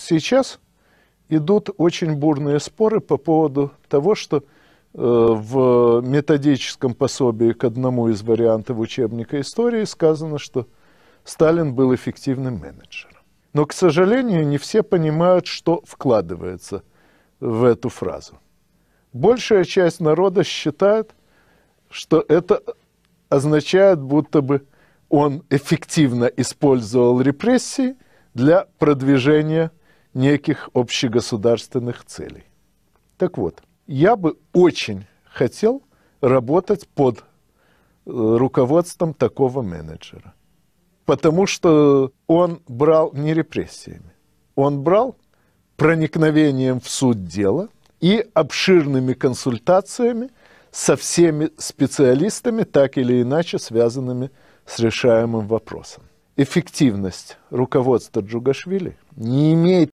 сейчас идут очень бурные споры по поводу того, что э, в методическом пособии к одному из вариантов учебника истории сказано, что Сталин был эффективным менеджером. Но, к сожалению, не все понимают, что вкладывается в эту фразу. Большая часть народа считает, что это означает, будто бы он эффективно использовал репрессии для продвижения неких общегосударственных целей. Так вот, я бы очень хотел работать под э, руководством такого менеджера, потому что он брал не репрессиями, он брал проникновением в суть дела и обширными консультациями со всеми специалистами, так или иначе связанными с решаемым вопросом эффективность руководства Джугашвили не имеет